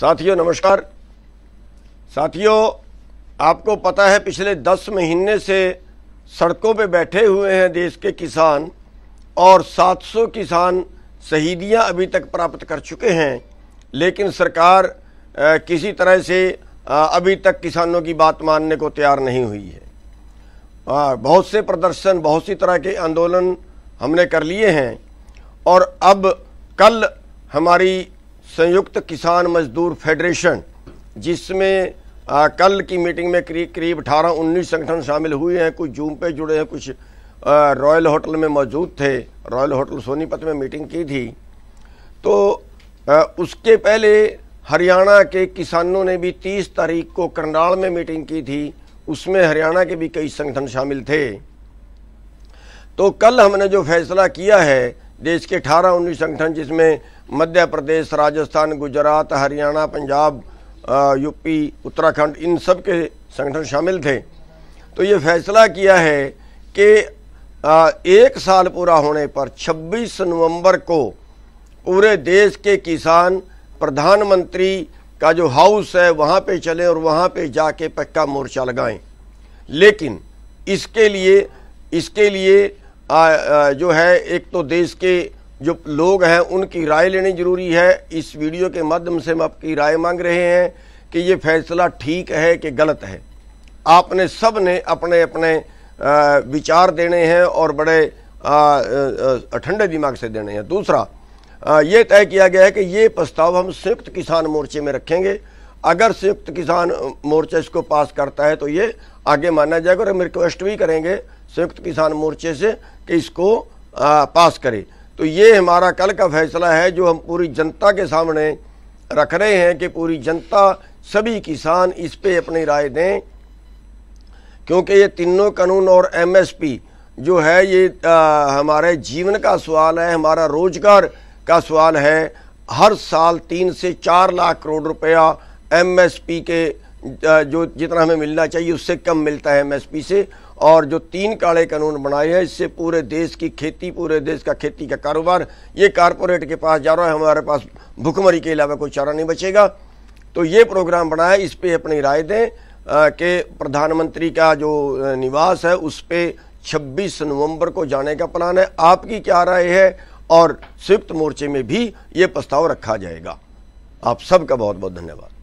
साथियों नमस्कार साथियों आपको पता है पिछले दस महीने से सड़कों पे बैठे हुए हैं देश के किसान और 700 किसान शहीदियाँ अभी तक प्राप्त कर चुके हैं लेकिन सरकार किसी तरह से अभी तक किसानों की बात मानने को तैयार नहीं हुई है बहुत से प्रदर्शन बहुत सी तरह के आंदोलन हमने कर लिए हैं और अब कल हमारी संयुक्त किसान मजदूर फेडरेशन जिसमें आ, कल की मीटिंग में करीब करीब अठारह उन्नीस संगठन शामिल हुए हैं कुछ जूम पे जुड़े हैं कुछ रॉयल होटल में मौजूद थे रॉयल होटल सोनीपत में मीटिंग की थी तो आ, उसके पहले हरियाणा के किसानों ने भी 30 तारीख को करनाल में मीटिंग की थी उसमें हरियाणा के भी कई संगठन शामिल थे तो कल हमने जो फैसला किया है देश के अठारह उन्नीस संगठन जिसमें मध्य प्रदेश राजस्थान गुजरात हरियाणा पंजाब यूपी उत्तराखंड इन सब के संगठन शामिल थे तो ये फैसला किया है कि एक साल पूरा होने पर 26 नवंबर को पूरे देश के किसान प्रधानमंत्री का जो हाउस है वहाँ पे चलें और वहाँ पे जाके पक्का मोर्चा लगाएं लेकिन इसके लिए इसके लिए आ, जो है एक तो देश के जो लोग हैं उनकी राय लेनी ज़रूरी है इस वीडियो के माध्यम से हम आपकी राय मांग रहे हैं कि ये फैसला ठीक है कि गलत है आपने सब ने अपने अपने विचार देने हैं और बड़े ठंडे दिमाग से देने हैं दूसरा ये तय किया गया है कि ये प्रस्ताव हम संयुक्त किसान मोर्चे में रखेंगे अगर संयुक्त किसान मोर्चा इसको पास करता है तो ये आगे माना जाएगा और हम रिक्वेस्ट भी करेंगे संयुक्त किसान मोर्चे से कि इसको आ, पास करे तो ये हमारा कल का फैसला है जो हम पूरी जनता के सामने रख रहे हैं कि पूरी जनता सभी किसान इस पे अपनी राय दें क्योंकि ये तीनों कानून और एमएसपी जो है ये आ, हमारे जीवन का सवाल है हमारा रोजगार का सवाल है हर साल तीन से चार लाख करोड़ रुपया एमएसपी के जो जितना हमें मिलना चाहिए उससे कम मिलता है एमएसपी से और जो तीन काले कानून बनाए हैं इससे पूरे देश की खेती पूरे देश का खेती का कारोबार ये कारपोरेट के पास जा रहा है हमारे पास भुखमरी के अलावा कोई चारा नहीं बचेगा तो ये प्रोग्राम बनाया इस पर अपनी राय दें कि प्रधानमंत्री का जो निवास है उस पर छब्बीस नवंबर को जाने का प्लान है आपकी क्या राय है और संयुक्त मोर्चे में भी ये प्रस्ताव रखा जाएगा आप सबका बहुत बहुत धन्यवाद